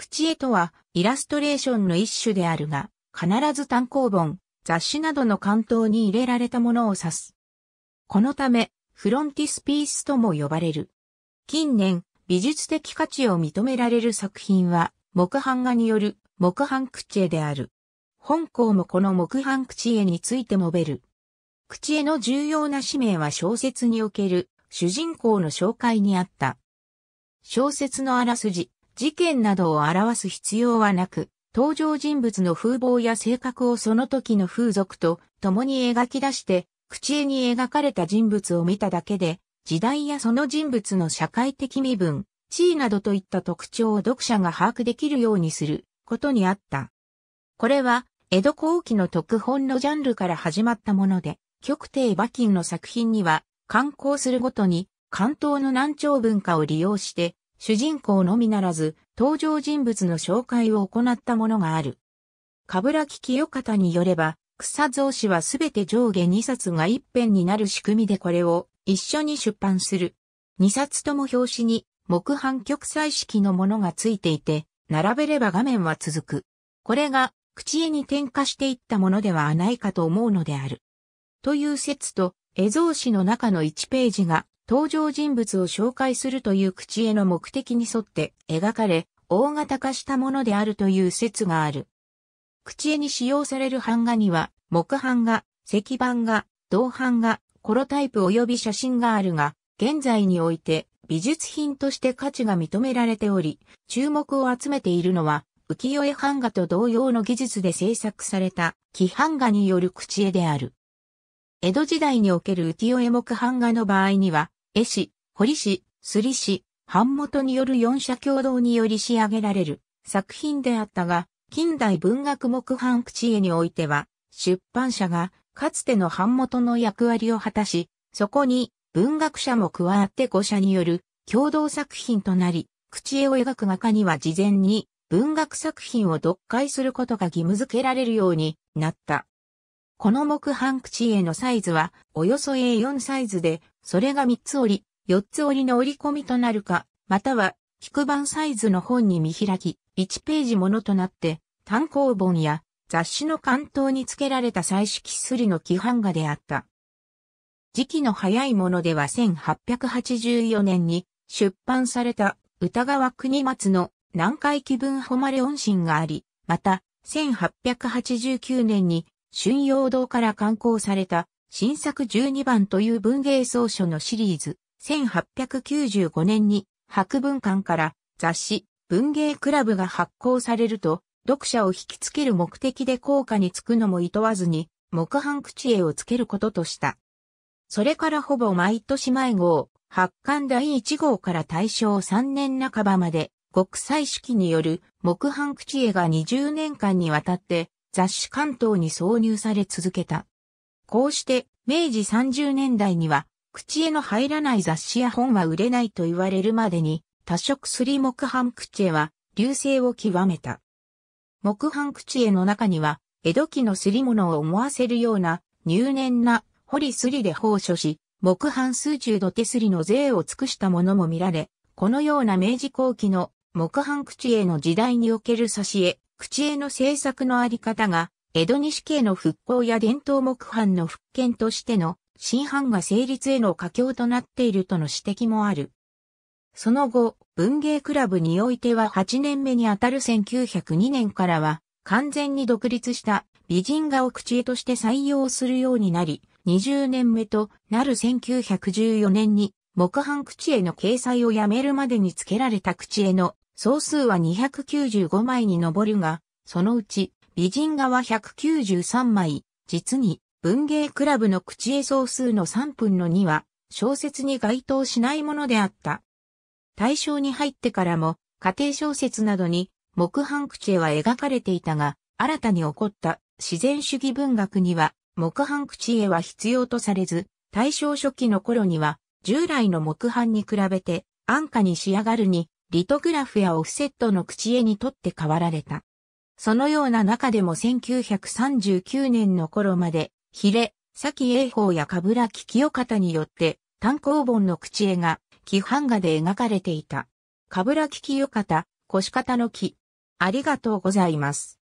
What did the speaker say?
口絵とは、イラストレーションの一種であるが、必ず単行本、雑誌などの関東に入れられたものを指す。このため、フロンティスピースとも呼ばれる。近年、美術的価値を認められる作品は、木版画による木版口絵である。本校もこの木版口絵について述べる。口絵の重要な使命は小説における主人公の紹介にあった。小説のあらすじ、事件などを表す必要はなく、登場人物の風貌や性格をその時の風俗と共に描き出して、口絵に描かれた人物を見ただけで、時代やその人物の社会的身分、地位などといった特徴を読者が把握できるようにすることにあった。これは、江戸後期の特本のジャンルから始まったもので、極低馬琴の作品には、刊行するごとに、関東の南朝文化を利用して、主人公のみならず、登場人物の紹介を行ったものがある。かぶらき清方によれば、草造紙はすべて上下2冊が一辺になる仕組みでこれを一緒に出版する。2冊とも表紙に木版極彩式のものがついていて、並べれば画面は続く。これが口絵に転化していったものではないかと思うのである。という説と、絵像紙の中の1ページが登場人物を紹介するという口への目的に沿って描かれ、大型化したものであるという説がある。口絵に使用される版画には、木版画、石版画、銅版画、コロタイプ及び写真があるが、現在において美術品として価値が認められており、注目を集めているのは、浮世絵版画と同様の技術で制作された、木版画による口絵である。江戸時代における浮世絵木版画の場合には、絵師、堀師、すり師、版元による四社共同により仕上げられる作品であったが、近代文学木版口絵においては、出版社がかつての版元の役割を果たし、そこに文学者も加わって五社による共同作品となり、口絵を描く画家には事前に文学作品を読解することが義務付けられるようになった。この木半口絵のサイズはおよそ A4 サイズで、それが3つ折り、4つ折りの折り込みとなるか、または、菊版サイズの本に見開き、1ページものとなって、単行本や雑誌の関東に付けられた彩色すりの規範画であった。時期の早いものでは1884年に出版された歌川国松の南海気分誉れ音信があり、また1889年に春陽堂から刊行された新作12番という文芸草書のシリーズ、1895年に博文館から雑誌文芸クラブが発行されると、読者を引きつける目的で効果につくのも厭わずに、木版口絵をつけることとした。それからほぼ毎年毎号、発刊第1号から大正3年半ばまで、国際式による木版口絵が20年間にわたって雑誌関東に挿入され続けた。こうして、明治30年代には、口への入らない雑誌や本は売れないと言われるまでに、多色す木版口絵は、流星を極めた。木版口絵の中には、江戸期のすり物を思わせるような、入念な、掘りすりで放書し、木版数十度手すりの税を尽くしたものも見られ、このような明治後期の木版口絵の時代における挿絵、口絵の制作のあり方が、江戸西家の復興や伝統木版の復権としての新版が成立への佳境となっているとの指摘もある。その後、文芸クラブにおいては8年目にあたる1902年からは、完全に独立した美人画を口絵として採用するようになり、20年目となる1914年に、木版口絵の掲載をやめるまでにつけられた口絵の総数は295枚に上るが、そのうち、美人画は193枚、実に、文芸クラブの口絵総数の3分の2は、小説に該当しないものであった。大正に入ってからも、家庭小説などに、木版口絵は描かれていたが、新たに起こった自然主義文学には、木版口絵は必要とされず、大正初期の頃には、従来の木版に比べて、安価に仕上がるに、リトグラフやオフセットの口絵にとって変わられた。そのような中でも1939年の頃まで、ヒレ、サ先英法やカブラキキヨカタによって、単行本の口絵が、木版画で描かれていた。カブラキキヨカタ、腰型の木。ありがとうございます。